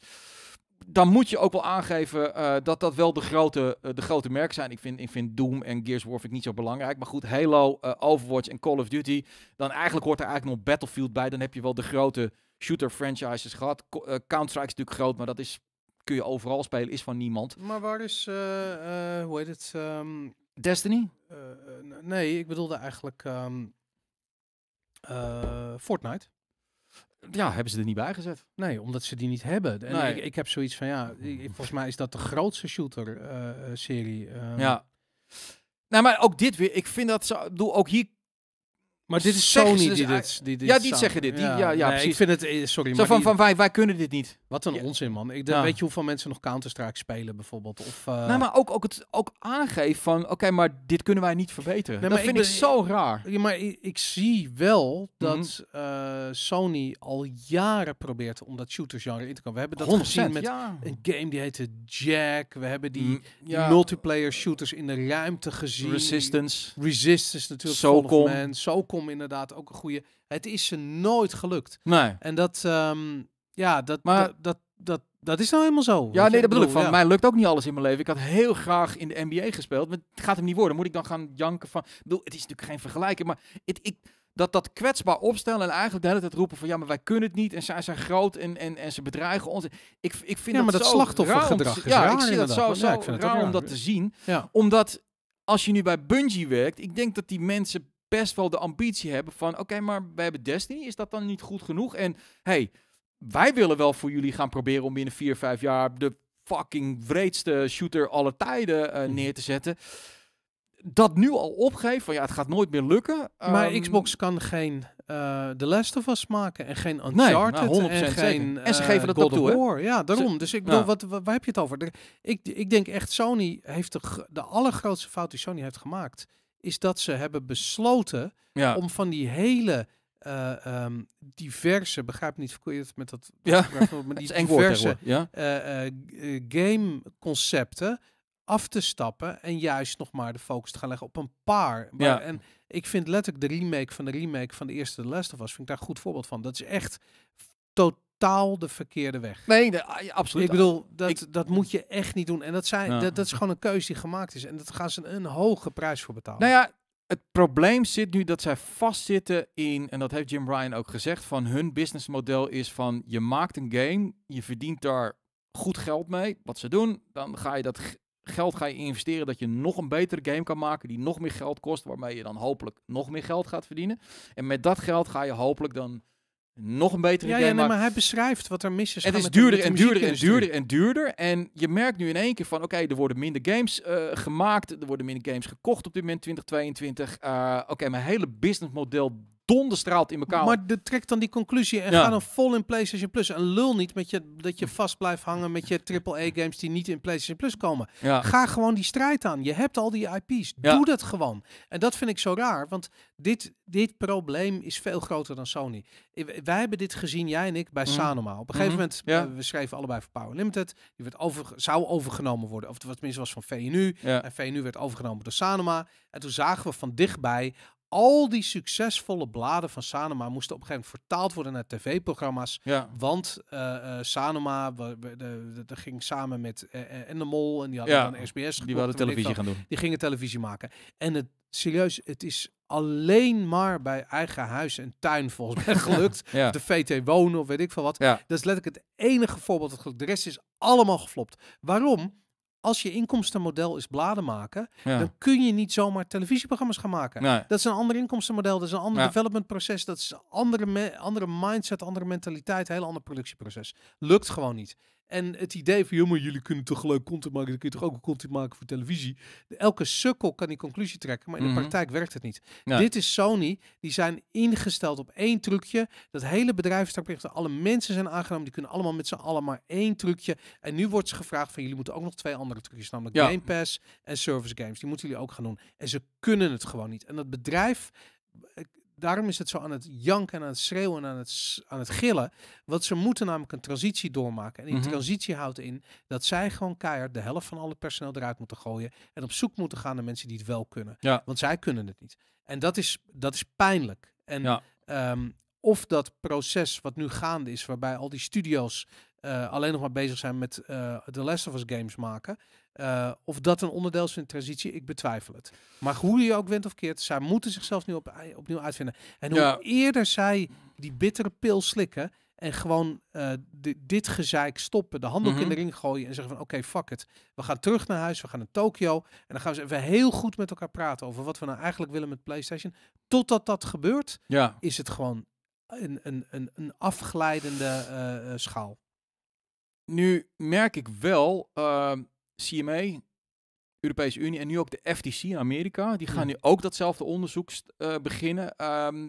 Dan moet je ook wel aangeven dat dat wel de grote, de grote merken zijn. Ik vind, ik vind Doom en Gears of War ik niet zo belangrijk. Maar goed, Halo, Overwatch en Call of Duty. Dan eigenlijk hoort er eigenlijk nog Battlefield bij. Dan heb je wel de grote shooter franchises gehad. Counter-Strike is natuurlijk groot, maar dat is kun je overal spelen, is van niemand. Maar waar is, eh, eh, hoe heet het? Ehm, Destiny? Eh, nee, ik bedoelde eigenlijk ehm, Fortnite. Ja, hebben ze er niet bij gezet? Nee, omdat ze die niet hebben. En ik, ik, heb zoiets van, ja, volgens mij is dat de grootste shooter-serie. Ehm. Ja. Nou, maar ook dit weer. Ik vind dat ze. ook hier maar dit is Sony dus die, dit, dit Ja, die zeggen dit. Die, ja, ja, precies. Ik vind het, eh, sorry. maar van, van wij, wij kunnen dit niet. Wat een onzin, man. Ik, Weet je hoeveel mensen nog Counter-Strike spelen, bijvoorbeeld? Of, eh, nee, nou, maar ook, ook, het, ook aangeven van, oké, maar dit kunnen wij niet verbeteren. dat vind ik, zo raar. Ja, maar ik, zie wel dat mhm. eh, Sony al jaren probeert om dat shooter-genre in te komen. We hebben dat gezien met een game die heette Jack. We hebben die, mm, multiplayer shooters in de ruimte gezien. Resistance. Resistance natuurlijk. Socom. Socom inderdaad ook een goede. Het is ze nooit gelukt. Nee. En dat, ehm, ja, dat, maar, dat, dat, dat, is nou helemaal zo. Ja, nee, dat bedoel ik. Van mij lukt ook niet alles in mijn leven. Ik had heel graag in de NBA gespeeld, maar het gaat hem niet worden. Moet ik dan gaan janken van? Ik bedoel, het is natuurlijk geen vergelijking, maar het, ik dat dat kwetsbaar opstellen en eigenlijk de hele tijd roepen van ja, maar wij kunnen het niet en zij zijn groot en, en, en ze bedreigen ons. Ik, ik vind ja, maar dat, slachtoffergedrag is ja, ik zie dat zo, zo ik vind het raar om dat te zien. Ja. Omdat als je nu bij Bungie werkt, ik denk dat die mensen best wel de ambitie hebben van... oké, maar we hebben Destiny, is dat dan niet goed genoeg? En hey, wij willen wel voor jullie gaan proberen om binnen 4, 5 jaar... de fucking wreedste shooter alle tijden eh, mhm. neer te zetten dat nu al opgeven van ja, het gaat nooit meer lukken. Maar ehm, Xbox kan geen uh, The Last of Us maken en geen nou, Uncharted nee, 100% en geen ze eh, geven dat op ook toe, Ja, daarom. dus ik bedoel, wat, waar heb je het over? Ik, ik denk echt, Sony heeft de allergrootste fout die Sony heeft gemaakt is dat ze hebben besloten ja. om van die hele eh, ehm, diverse, begrijp niet verkeerd met dat, ja. maar die diverse ja? uh, game concepten af te stappen en juist nog maar de focus te gaan leggen op een paar. Maar, En ik vind letterlijk de remake van de remake van de eerste The Last of Us, vind ik daar een goed voorbeeld van. Dat is echt totaal de verkeerde weg. Nee, ah, absoluut. Ik bedoel, dat, dat moet je echt niet doen. En dat, zijn, dat, dat is gewoon een keuze die gemaakt is. En dat gaan ze een hoge prijs voor betalen. Nou ja, het probleem zit nu dat zij vastzitten in, en dat heeft Jim Ryan ook gezegd, van hun businessmodel is van je maakt een game, je verdient daar goed geld mee, wat ze doen, dan ga je dat geld ga je investeren dat je nog een betere game kan maken die nog meer geld kost, waarmee je dan hopelijk nog meer geld gaat verdienen. En met dat geld ga je hopelijk dan nog een betere ja, game. Ja, nee, maar hij beschrijft wat er mis is. Het is duurder en duurder en duurder en duurder. En je merkt nu in één keer van, oké, er worden minder games eh, gemaakt. Er worden minder games gekocht op dit moment, 2022. Eh, oké, mijn hele businessmodel donderstraalt in elkaar. Maar de trek dan die conclusie en ga dan vol in PlayStation Plus. En lul niet met je, dat je vast blijft hangen met je AAA-games die niet in PlayStation Plus komen. Ja. Ga gewoon die strijd aan. Je hebt al die IP's. Doe dat gewoon. En dat vind ik zo raar, want dit, dit probleem is veel groter dan Sony. Wij hebben dit gezien, jij en ik, bij mhm. Sanoma. Op een mhm. gegeven moment, ja. Eh, we schreven allebei voor Power Limited. Die werd over, zou overgenomen worden, of wat tenminste was van VNU. En VNU werd overgenomen door Sanoma. En toen zagen we van dichtbij al die succesvolle bladen van Sanoma moesten op een gegeven moment vertaald worden naar tv-programma's. Ja. Want eh, eh, Sanoma de, ging samen met eh, en de Mol en die hadden ja. dan SBS Die wilden televisie gaan doen. Die gingen televisie maken. En het, serieus, het is alleen maar bij eigen huis en tuin volgens mij gelukt. ja. De VT wonen of weet ik veel wat. Dat is letterlijk het enige voorbeeld dat gelukt. De rest is allemaal geflopt. Waarom? als je inkomstenmodel is bladen maken, dan kun je niet zomaar televisieprogramma's gaan maken. Dat is een ander inkomstenmodel, dat is een ander development developmentproces, dat is een andere, andere mindset, andere mentaliteit, een heel ander productieproces. Lukt gewoon niet. En het idee van, jullie kunnen toch leuk content maken, dan kun je toch ook content maken voor televisie. Elke sukkel kan die conclusie trekken, maar in de mhm. praktijk werkt het niet. Dit is Sony, die zijn ingesteld op één trucje. Dat hele bedrijf staat alle mensen zijn aangenomen, die kunnen allemaal met z'n allen maar één trucje. En nu wordt ze gevraagd van, jullie moeten ook nog twee andere trucjes, namelijk ja. Game Pass en Service Games. Die moeten jullie ook gaan doen. En ze kunnen het gewoon niet. En dat bedrijf eh, daarom is het zo aan het janken, aan het schreeuwen, en aan het, aan het gillen. Want ze moeten namelijk een transitie doormaken. En die mhm. transitie houdt in dat zij gewoon keihard de helft van alle personeel eruit moeten gooien. En op zoek moeten gaan naar mensen die het wel kunnen. Ja. Want zij kunnen het niet. En dat is, dat is pijnlijk. En ehm, of dat proces wat nu gaande is, waarbij al die studio's eh, alleen nog maar bezig zijn met de eh, uh, Last of Us games maken. Eh, of dat een onderdeel is van de transitie, ik betwijfel het. Maar hoe je ook wint of keert, zij moeten zichzelf nu op, opnieuw uitvinden. En hoe eerder zij die bittere pil slikken en gewoon dit gezeik stoppen, de handdoek in mhm. de ring gooien en zeggen van oké, fuck het. We gaan terug naar huis, we gaan naar Tokio en dan gaan we even heel goed met elkaar praten over wat we nou eigenlijk willen met PlayStation. Totdat dat gebeurt, is het gewoon een, een, een, een afglijdende schaal. Nu merk ik wel, uh, ehm, CMA, Europese Unie en nu ook de FTC in Amerika, die gaan nu ook datzelfde onderzoek eh, beginnen. Ehm,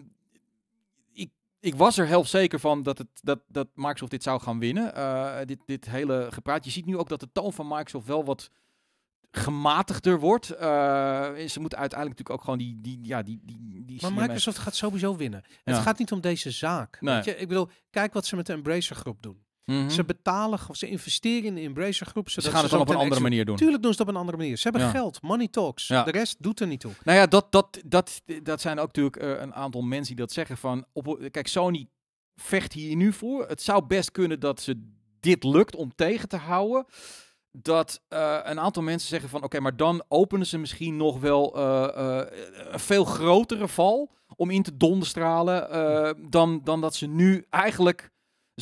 ik, ik, was er heel zeker van dat, het, dat, dat Microsoft dit zou gaan winnen. Eh, dit, dit hele gepraat. Je ziet nu ook dat de toon van Microsoft wel wat gematigder wordt. Eh, ze moeten uiteindelijk natuurlijk ook gewoon die... die, ja, die, die, die maar Microsoft gaat sowieso winnen. Het gaat niet om deze zaak. Weet je? Ik bedoel, kijk wat ze met de Embracer groep doen. Mhm. Ze betalen, ze investeren in de Embracer Groep. ze gaan het op een andere manier doen. Tuurlijk doen ze het op een andere manier. Ze hebben geld, money talks. De rest doet er niet toe. Nou ja, dat, dat, dat, dat zijn ook natuurlijk eh, een aantal mensen die dat zeggen. Van, kijk, Sony vecht hier nu voor. Het zou best kunnen dat ze dit lukt om tegen te houden dat eh, een aantal mensen zeggen van oké, maar dan openen ze misschien nog wel eh, een veel grotere val om in te donderstralen dan, dan dat ze nu eigenlijk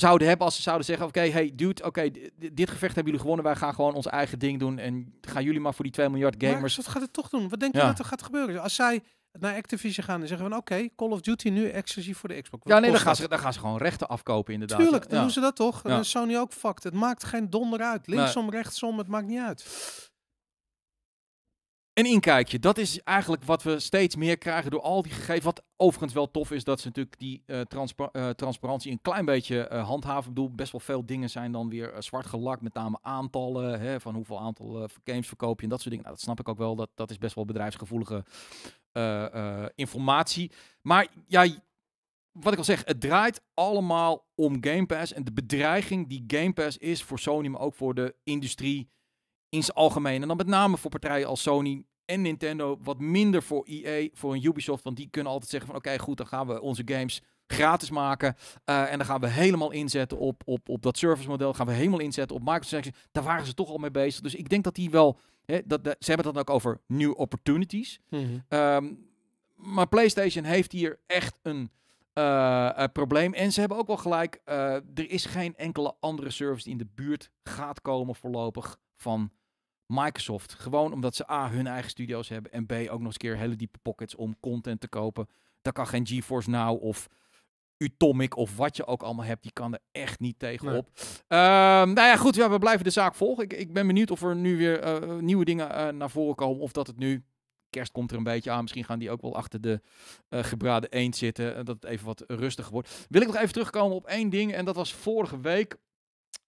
zouden hebben als ze zouden zeggen: Oké, hey dude, oké, dit, gevecht hebben jullie gewonnen. Wij gaan gewoon ons eigen ding doen. En gaan jullie maar voor die 2 miljard gamers. wat dat gaat het toch doen. Wat denk je dat er gaat gebeuren? Dus als zij naar Activision gaan en zeggen van oké, Call of Duty nu exclusief voor de Xbox. ja, nee, dan gaan, ze, dan gaan ze gewoon rechten afkopen inderdaad. Tuurlijk, dan doen ze dat toch. En Sony ook fucked. Het maakt geen donder uit. Linksom, rechtsom, het maakt niet uit. Een inkijkje, dat is eigenlijk wat we steeds meer krijgen door al die gegevens. Wat overigens wel tof is, dat ze natuurlijk die eh, eh, transparantie een klein beetje eh, handhaven. Ik bedoel, best wel veel dingen zijn dan weer zwart gelakt, met name aantallen. Hè, van hoeveel aantal games verkoop je en dat soort dingen. Nou, dat snap ik ook wel, dat, dat is best wel bedrijfsgevoelige informatie. Maar ja, wat ik al zeg, het draait allemaal om Game Pass. En de bedreiging die Game Pass is voor Sony, maar ook voor de industrie in zijn algemeen. En dan met name voor partijen als Sony en Nintendo, wat minder voor EA, voor een Ubisoft, want die kunnen altijd zeggen van oké goed, dan gaan we onze games gratis maken eh, en dan gaan we helemaal inzetten op, op, op dat model gaan we helemaal inzetten op microtransactions. Daar waren ze toch al mee bezig. Dus ik denk dat die wel, dat, ze hebben het dan ook over new opportunities. Mhm. Ehm, maar PlayStation heeft hier echt eh, een, probleem. En ze hebben ook wel gelijk, eh, er is geen enkele andere service die in de buurt gaat komen voorlopig van Microsoft. Gewoon omdat ze A, hun eigen studio's hebben en B, ook nog eens keer hele diepe pockets om content te kopen. Daar kan geen GeForce Now of Utomic of wat je ook allemaal hebt, die kan er echt niet tegenop. Nee. Ehm, nou ja, goed, ja, we blijven de zaak volgen. Ik, ik ben benieuwd of er nu weer eh, eh, nieuwe dingen eh, naar voren komen of dat het nu kerst komt er een beetje aan. Misschien gaan die ook wel achter de uh, gebraden eend zitten. Dat het even wat rustiger wordt. Wil ik nog even terugkomen op één ding. En dat was vorige week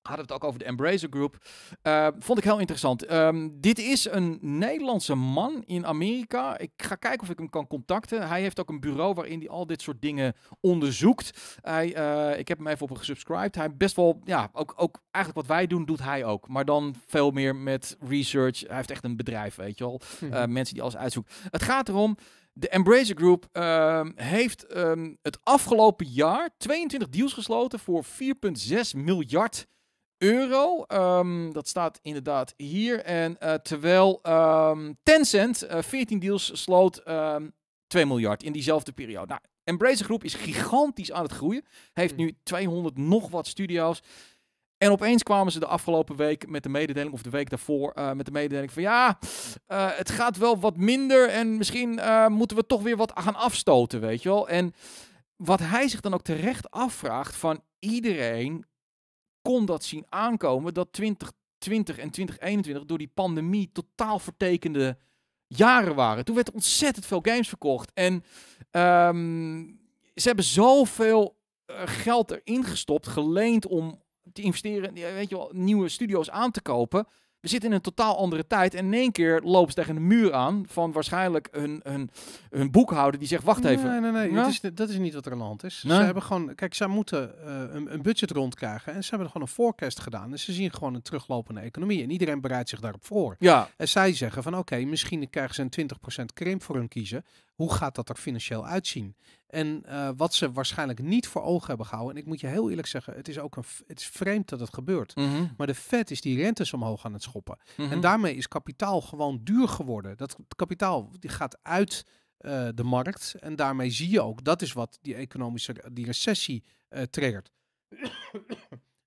hadden we het ook over de Embracer Group. Eh, vond ik heel interessant. Ehm, dit is een Nederlandse man in Amerika. Ik ga kijken of ik hem kan contacten. Hij heeft ook een bureau waarin hij al dit soort dingen onderzoekt. Hij, eh, ik heb hem even op gesubscribed. Hij best wel, ja, ook, ook eigenlijk wat wij doen, doet hij ook. Maar dan veel meer met research. Hij heeft echt een bedrijf, weet je wel. Mhm. Eh, mensen die alles uitzoeken. Het gaat erom... De Embracer Group ehm, heeft ehm, het afgelopen jaar 22 deals gesloten voor 4,6 miljard euro. Ehm, dat staat inderdaad hier. En eh, terwijl um, Tencent 14 eh, deals sloot, 2 ehm, miljard in diezelfde periode. Nou, Embracer Groep is gigantisch aan het groeien. Heeft hmm. nu 200 nog wat studio's. En opeens kwamen ze de afgelopen week met de mededeling, of de week daarvoor, eh, met de mededeling van ja, het gaat wel wat minder en misschien moeten we toch weer wat gaan afstoten, weet je wel. En wat hij zich dan ook terecht afvraagt van iedereen kon dat zien aankomen dat 2020 en 2021 door die pandemie totaal vertekende jaren waren. Toen werd ontzettend veel games verkocht. En ehm, ze hebben zoveel eh, geld erin gestopt, geleend om te investeren, weet je wel, nieuwe studio's aan te kopen. We zitten in een totaal andere tijd. En in één keer loopt ze tegen een muur aan van waarschijnlijk een hun, hun boekhouder die zegt: Wacht even. Nee, nee, nee. Dat, is, dat is niet wat er aan de hand is. Ze hebben gewoon, kijk, ze moeten eh, een, een, budget rondkrijgen. En ze hebben gewoon een forecast gedaan. en ze zien gewoon een teruglopende economie. En iedereen bereidt zich daarop voor. Ja. En zij zeggen: van oké, misschien krijgen ze een 20% krimp voor hun kiezen hoe gaat dat er financieel uitzien? En eh, wat ze waarschijnlijk niet voor ogen hebben gehouden. En ik moet je heel eerlijk zeggen, het is ook een, het is vreemd dat het gebeurt. Mhm. Maar de Fed is die rentes omhoog aan het schoppen. Mhm. En daarmee is kapitaal gewoon duur geworden. Dat kapitaal die gaat uit eh, de markt. En daarmee zie je ook, dat is wat die economische die recessie uh, triggert.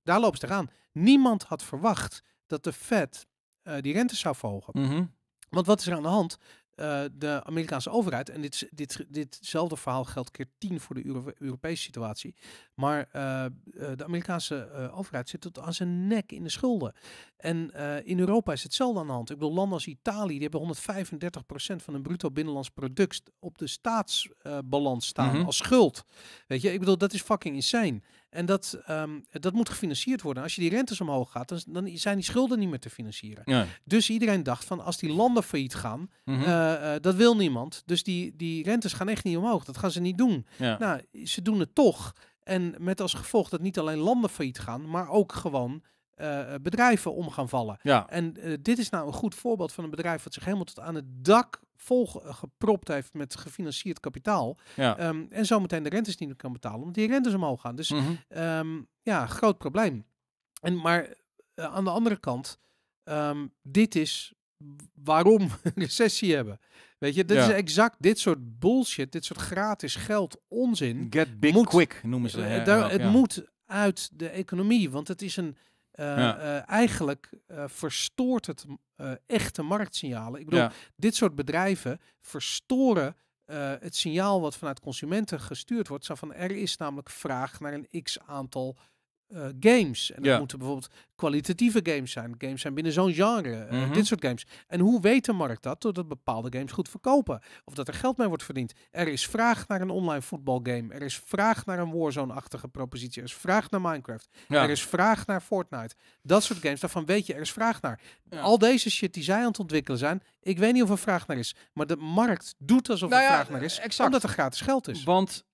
Daar loopt ze eraan. Niemand had verwacht dat de Fed die rentes zou verhogen. Mhm. Want wat is er aan de hand? Eh, de Amerikaanse overheid, en dit, dit, ditzelfde verhaal geldt keer tien voor de Europese situatie, maar eh, eh, de Amerikaanse overheid zit tot aan zijn nek in de schulden. En in Europa is hetzelfde aan de hand. Ik bedoel, landen als Italië, die hebben 135% van hun bruto binnenlands product op de staatsbalans staan mhm. als schuld. Weet je, ik bedoel, dat is fucking insane. En dat, ehm, dat moet gefinancierd worden. Als je die rentes omhoog gaat, dan, dan zijn die schulden niet meer te financieren. Dus iedereen dacht van als die landen failliet gaan, mhm. eh, eh, dat wil niemand. Dus die, die rentes gaan echt niet omhoog. Dat gaan ze niet doen. Nou, ze doen het toch. En met als gevolg dat niet alleen landen failliet gaan, maar ook gewoon eh, bedrijven om gaan vallen. En dit is nou een goed voorbeeld van een bedrijf dat zich helemaal tot aan het dak volgepropt eh, heeft met gefinancierd kapitaal. Ja. Um, en zometeen de rentes niet meer kan betalen, omdat die rentes omhoog gaan. Dus mhm. ehm, ja, groot probleem. En, maar eh, aan de andere kant, ehm, dit is waarom recessie hebben. Weet je, dit is exact dit soort bullshit, dit soort gratis geld onzin. Get big quick noemen ze. Eh, hè, het moet uit de economie, want het is een eh, eh, eigenlijk eh, verstoort het echte marktsignalen. Ik bedoel, dit soort bedrijven verstoren het signaal wat vanuit consumenten gestuurd wordt, zo van er is namelijk vraag naar een x aantal eh, games. En dat moeten bijvoorbeeld kwalitatieve games zijn. Games zijn binnen zo'n genre. Eh, mhm. Dit soort games. En hoe weet de markt dat? Doordat bepaalde games goed verkopen. Of dat er geld mee wordt verdiend. Er is vraag naar een online voetbalgame. Er is vraag naar een Warzone-achtige propositie. Er is vraag naar Minecraft. Er is vraag naar Fortnite. Dat soort games, daarvan weet je, er is vraag naar. Al deze shit die zij aan het ontwikkelen zijn, ik weet niet of er vraag naar is. Maar de markt doet alsof nou er vraag naar is, exact. omdat er gratis geld is. Want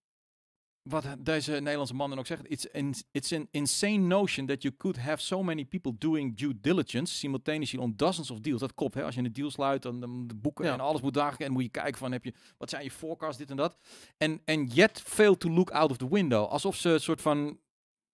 wat deze Nederlandse man dan ook zegt, it's, it's an insane notion that you could have so many people doing due diligence simultaneously on dozens of deals. Dat klopt, hè? als je een deal sluit, dan, de boeken en alles moet dagen en moet je kijken van heb je, wat zijn je forecasts, dit en dat. En yet fail to look out of the window. Alsof ze een soort van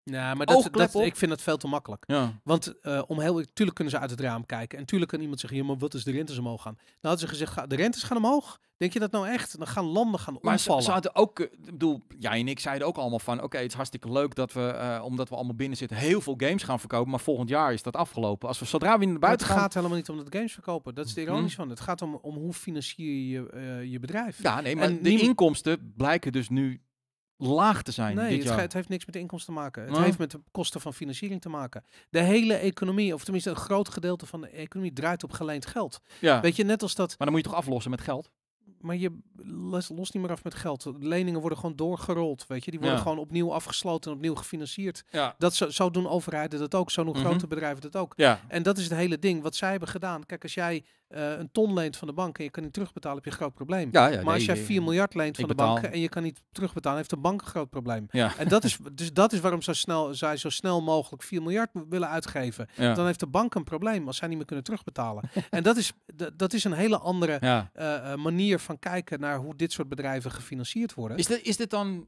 ja, maar dat, dat ik vind dat veel te makkelijk. Want uh, om heel, natuurlijk kunnen ze uit het raam kijken. En tuurlijk kan iemand zeggen, ja, maar wat is de rentes omhoog gaan? Nou hadden ze gezegd, de rentes gaan omhoog. Denk je dat nou echt? Dan gaan landen gaan omvallen. Ze, hadden ook, eh, ik bedoel, jij en ik zeiden ook allemaal van, oké, het is hartstikke leuk dat we, eh, omdat we allemaal binnen zitten, heel veel games gaan verkopen. Maar volgend jaar is dat afgelopen. Als we zodra we de buiten gaan... Het gaat helemaal niet om dat games verkopen. Dat is de mhm. ironisch van. Het gaat om, om hoe financier je je bedrijf. Ja, nee, maar de inkomsten blijken dus nu laag te zijn. Nee, dit het, het, heeft niks met de inkomsten te maken. Het heeft met de kosten van financiering te maken. De hele economie, of tenminste een groot gedeelte van de economie, draait op geleend geld. Ja. Weet je, net als dat. Maar dan moet je toch aflossen met geld? Maar je lost niet meer af met geld. Leningen worden gewoon doorgerold, weet je. Die worden gewoon opnieuw afgesloten en opnieuw gefinancierd. Ja. Dat zo, zo, doen overheden dat ook. Zo doen mhm. grote bedrijven dat ook. Ja. En dat is het hele ding. Wat zij hebben gedaan. Kijk, als jij eh, een ton leent van de bank en je kan niet terugbetalen, heb je een groot probleem. Ja, ja, maar als jij 4 miljard leent van de bank en je kan niet terugbetalen, heeft de bank een groot probleem. Ja. En dat is, dus dat is waarom snel, zij zo snel mogelijk 4 miljard willen uitgeven. Dan heeft de bank een probleem als zij niet meer kunnen terugbetalen. en dat is, dat is een hele andere eh, eh, manier van kijken naar hoe dit soort bedrijven gefinancierd worden. Is, dit, is dit dan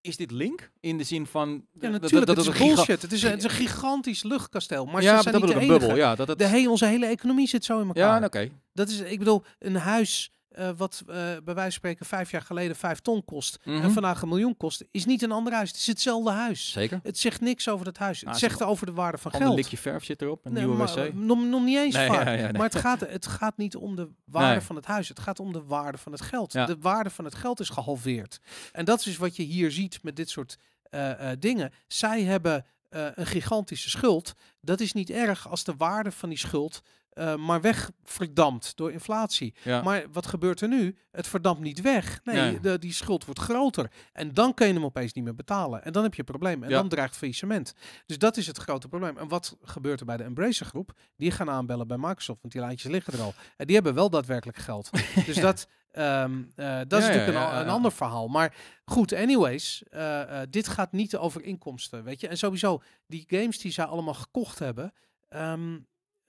is dit link? In de zin van... Ja, natuurlijk, dat, dat, het is bullshit. Het is, een, het is een gigantisch luchtkastel. Maar ja, ze zijn dat Bubbel, ja, dat, dat... De hele onze hele economie zit zo in elkaar. Ja, nou, oké. Dat is, ik bedoel, een huis eh, wat eh, bij wijze van spreken vijf jaar geleden vijf ton kost en mhm. vandaag een miljoen kost, is niet een ander huis. Het is hetzelfde huis. Zeker. Het zegt niks over dat huis. Nou, het zegt over de waarde van geld. Een likje verf zit erop, een nieuwe maar, wc. Nog, nog niet eens nee, Maar het gaat, het gaat niet om de waarde van het huis. Het gaat om de waarde van het geld. De waarde van het geld is gehalveerd. En dat is wat je hier ziet met dit soort eh, dingen. Zij hebben een gigantische schuld. Dat is niet erg als de waarde van die schuld uh, maar verdampt door inflatie. Maar wat gebeurt er nu? Het verdampt niet weg. Nee, De, die schuld wordt groter. En dan kun je hem opeens niet meer betalen. En dan heb je een probleem. En dan dreigt faillissement. Dus dat is het grote probleem. En wat gebeurt er bij de Embracer groep? Die gaan aanbellen bij Microsoft, want die lijntjes liggen er al. En die hebben wel daadwerkelijk geld. dus dat... Ehm, eh, dat is natuurlijk een, ander verhaal. Maar goed, anyways, eh, dit gaat niet over inkomsten, weet je. En sowieso, die games die zij allemaal gekocht hebben, ehm,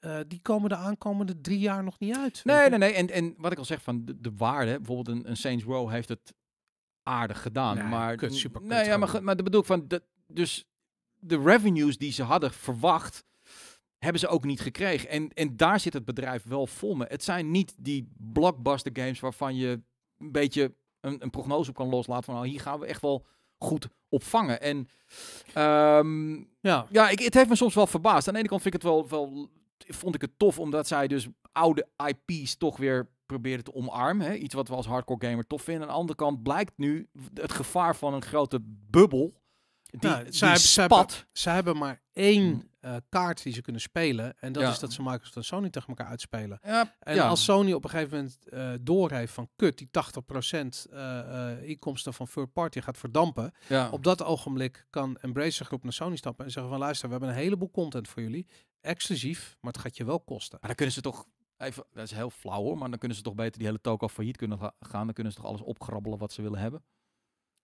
eh, die komen de aankomende drie jaar nog niet uit. Nee, nee, nee. En, en wat ik al zeg van de, de waarde, bijvoorbeeld een, een Saints Row heeft het aardig gedaan. maar super nee, ja, maar, maar bedoel ik van, de, dus de revenues die ze hadden verwacht, hebben ze ook niet gekregen. En, en daar zit het bedrijf wel vol me. Het zijn niet die blockbuster games waarvan je een beetje een, een prognose op kan loslaten van, nou, hier gaan we echt wel goed opvangen. En ehm, ja, ja ik, het heeft me soms wel verbaasd. Aan de ene kant vind ik het wel, wel vond ik het tof omdat zij dus oude IP's toch weer probeerden te omarmen. Hè? Iets wat we als hardcore gamer tof vinden. Aan de andere kant blijkt nu het gevaar van een grote bubbel die, nou, Hebben, maar één hmm. eh, kaart die ze kunnen spelen. En dat is dat ze Microsoft en Sony tegen elkaar uitspelen. Ja, en als Sony op een gegeven moment uh, doorheeft van kut, die 80% uh, eh, inkomsten van third party gaat verdampen. Op dat ogenblik kan Embracer groep naar Sony stappen en zeggen van luister, we hebben een heleboel content voor jullie. Exclusief, maar het gaat je wel kosten. Maar dan kunnen ze toch Even, dat is heel flauw hoor, maar dan kunnen ze toch beter die hele toko failliet kunnen gaan. Dan kunnen ze toch alles opgrabbelen wat ze willen hebben.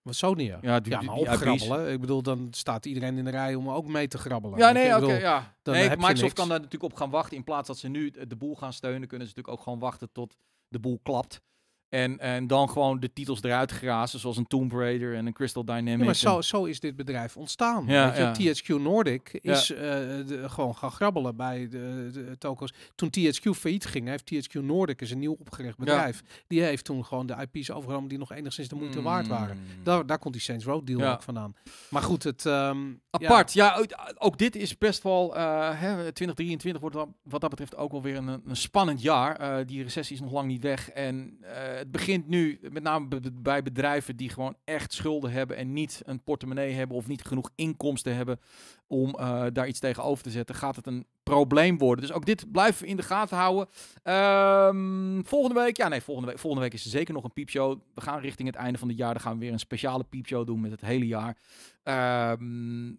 Was zo ja. Ja, die, ja maar opgrabbelen. Ik bedoel, dan staat iedereen in de rij om ook mee te grabbelen. Ja, nee, oké, ja. Nee, Microsoft kan daar natuurlijk op gaan wachten. In plaats dat ze nu de boel gaan steunen, kunnen ze natuurlijk ook gewoon wachten tot de boel klapt. En, en dan gewoon de titels eruit grazen, zoals een Tomb Raider en een Crystal Dynamics. maar zo, zo is dit bedrijf ontstaan. Ja, Weet THQ Nordic is eh, gewoon gaan grabbelen bij de, de, toko's. Toen THQ failliet ging, heeft THQ Nordic is een nieuw opgericht bedrijf. Die heeft toen gewoon de IP's overgenomen die nog enigszins de moeite waard mm. waren. Daar, daar komt die Saints Row deal ook vandaan. Maar goed, het... Ehm, Apart, ja. ook dit is best wel... Eh, hè, 2023 wordt wat dat betreft ook wel weer een, een spannend jaar. Eh, die recessie is nog lang niet weg en eh, het begint nu met name bij bedrijven die gewoon echt schulden hebben en niet een portemonnee hebben of niet genoeg inkomsten hebben om eh, daar iets tegenover te zetten. Gaat het een probleem worden? Dus ook dit blijven we in de gaten houden. Ehm, volgende week, ja nee, volgende week, volgende week is er zeker nog een piepshow. We gaan richting het einde van het jaar. Dan gaan we weer een speciale piepshow doen met het hele jaar. Ehm,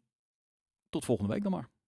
tot volgende week dan maar.